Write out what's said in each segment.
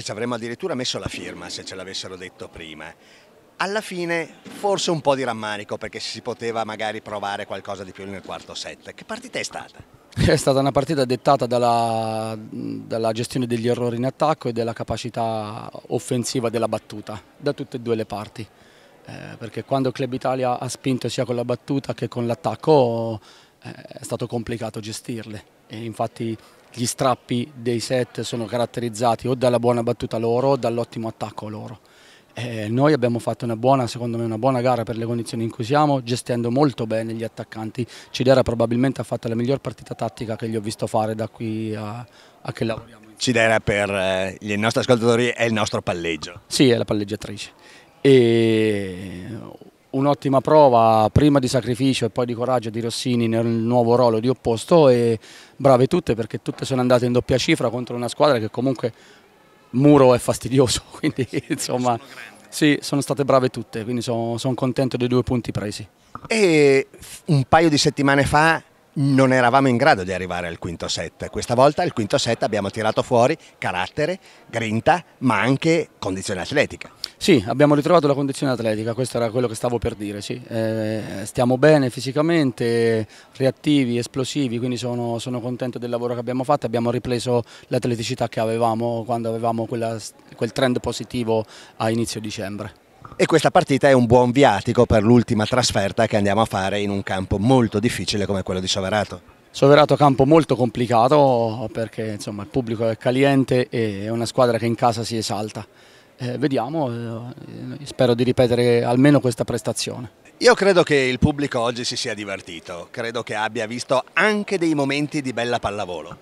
forse ci avremmo addirittura messo la firma se ce l'avessero detto prima. Alla fine forse un po' di rammarico perché si poteva magari provare qualcosa di più nel quarto set. Che partita è stata? È stata una partita dettata dalla, dalla, gestione degli errori in attacco e della capacità offensiva della battuta da tutte e due le parti. Eh, perché quando Club Italia ha spinto sia con la battuta che con l'attacco è stato complicato gestirle. E infatti gli strappi dei set sono caratterizzati o dalla buona battuta loro o dall'ottimo attacco loro. Eh, noi abbiamo fatto una buona, secondo me, una buona gara per le condizioni in cui siamo, gestendo molto bene gli attaccanti. Cidera probabilmente ha fatto la miglior partita tattica che gli ho visto fare da qui a, a che lavoriamo. Cidera per eh, i nostri ascoltatori è il nostro palleggio. Sì, è la palleggiatrice. E un'ottima prova prima di sacrificio e poi di coraggio di Rossini nel nuovo ruolo di opposto e brave tutte perché tutte sono andate in doppia cifra contro una squadra che comunque muro è fastidioso, quindi insomma sono, sì, sono state brave tutte, quindi sono, sono contento dei due punti presi. E un paio di settimane fa non eravamo in grado di arrivare al quinto set. Questa volta al quinto set abbiamo tirato fuori carattere, grinta, ma anche condizione atletica. Sì, abbiamo ritrovato la condizione atletica, questo era quello che stavo per dire. Sì. Eh, stiamo bene fisicamente, reattivi, esplosivi, quindi sono, sono, contento del lavoro che abbiamo fatto. Abbiamo ripreso l'atleticità che avevamo quando avevamo quella, quel trend positivo a inizio dicembre. E questa partita è un buon viatico per l'ultima trasferta che andiamo a fare in un campo molto difficile come quello di Soverato. Soverato campo molto complicato perché insomma, il pubblico è caliente e è una squadra che in casa si esalta eh, vediamo, eh, spero di ripetere almeno questa prestazione. Io credo che il pubblico oggi si sia divertito, credo che abbia visto anche dei momenti di bella pallavolo.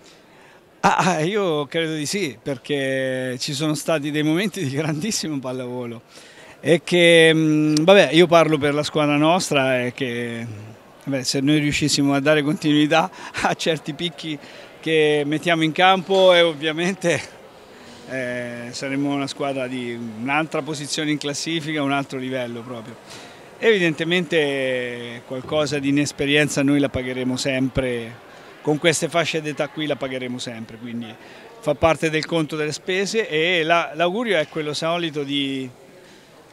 Ah, ah io credo di sì, perché ci sono stati dei momenti di grandissimo pallavolo e che, mm, vabbè, io parlo per la squadra nostra e che vabbè, se noi riuscissimo a dare continuità a certi picchi che mettiamo in campo e ovviamente eh, saremmo una squadra di un'altra posizione in classifica, un altro livello proprio. Evidentemente qualcosa di inesperienza noi la pagheremo sempre, con queste fasce d'età qui la pagheremo sempre, quindi fa parte del conto delle spese e l'augurio la, è quello solito di,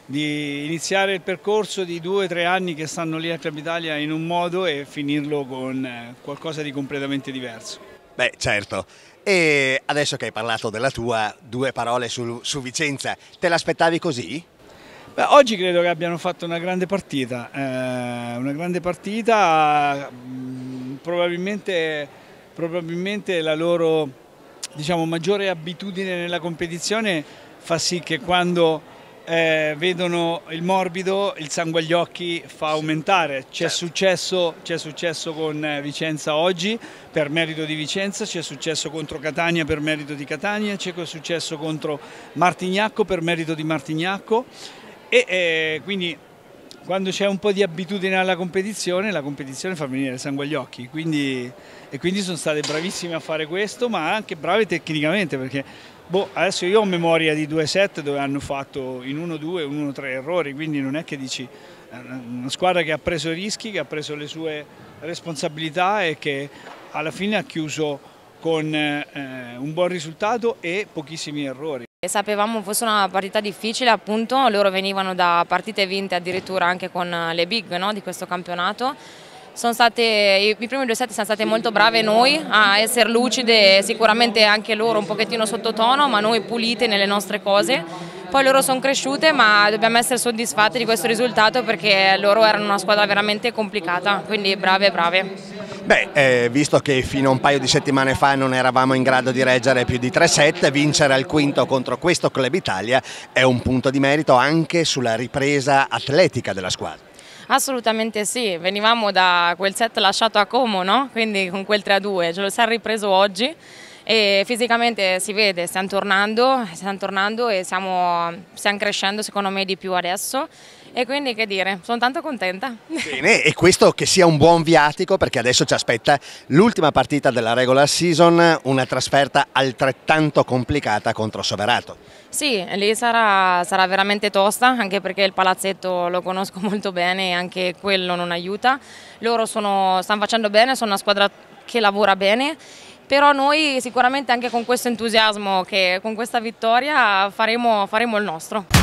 di iniziare il percorso di due o tre anni che stanno lì a Club Italia in un modo e finirlo con eh, qualcosa di completamente diverso. Beh certo, e adesso che hai parlato della tua, due parole su, su Vicenza, te l'aspettavi così? Beh, oggi credo che abbiano fatto una grande partita, eh, una grande partita, mh, mm, probabilmente, probabilmente, la loro diciamo, maggiore abitudine nella competizione fa sì che quando eh, vedono il morbido, il sangue agli occhi fa aumentare. C'è certo. successo, successo con eh, Vicenza oggi per merito di Vicenza, c'è successo contro Catania per merito di Catania, c'è successo contro Martignacco per merito di Martignacco e eh, quindi quando c'è un po' di abitudine alla competizione, la competizione fa venire sangue agli occhi. Quindi, e quindi sono state bravissime a fare questo, ma anche brave tecnicamente perché Boh, adesso io ho memoria di due set dove hanno fatto in 1-2, 1-3 errori, quindi non è che dici eh, una squadra che ha preso rischi, che ha preso le sue responsabilità e che alla fine ha chiuso con eh, un buon risultato e pochissimi errori. Sapevamo fosse una partita difficile, appunto, loro venivano da partite vinte addirittura anche con le big no, di questo campionato state, i, primi due set sono state molto brave noi a essere lucide, sicuramente anche loro un pochettino sottotono, ma noi pulite nelle nostre cose. Poi loro sono cresciute ma dobbiamo essere soddisfatti di questo risultato perché loro erano una squadra veramente complicata, quindi brave brave. Beh, eh, visto che fino a un paio di settimane fa non eravamo in grado di reggere più di tre set, vincere al quinto contro questo Club Italia è un punto di merito anche sulla ripresa atletica della squadra. Assolutamente sì, venivamo da quel set lasciato a Como, no? quindi con quel 3-2, ce lo siamo ripreso oggi e fisicamente si vede, stiamo tornando, stiamo tornando e siamo, stiamo crescendo secondo me di più adesso e quindi che dire, sono tanto contenta. Bene, e questo che sia un buon viatico perché adesso ci aspetta l'ultima partita della regular season, una trasferta altrettanto complicata contro Soverato. Sì, lì sarà, sarà veramente tosta, anche perché il palazzetto lo conosco molto bene e anche quello non aiuta. Loro sono, stanno facendo bene, sono una squadra che lavora bene però noi sicuramente anche con questo entusiasmo, che, con questa vittoria faremo, faremo il nostro.